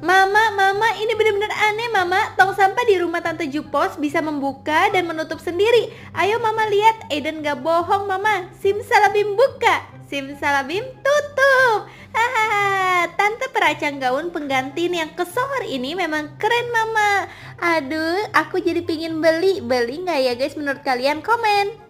Mama, mama, ini benar-benar aneh mama Tong sampah di rumah Tante Jupos bisa membuka dan menutup sendiri Ayo mama lihat, Eden gak bohong mama Simsalabim buka, simsalabim tutup Hahaha, tante peracang gaun penggantin yang kesohor ini memang keren mama Aduh, aku jadi pingin beli Beli nggak ya guys menurut kalian? Komen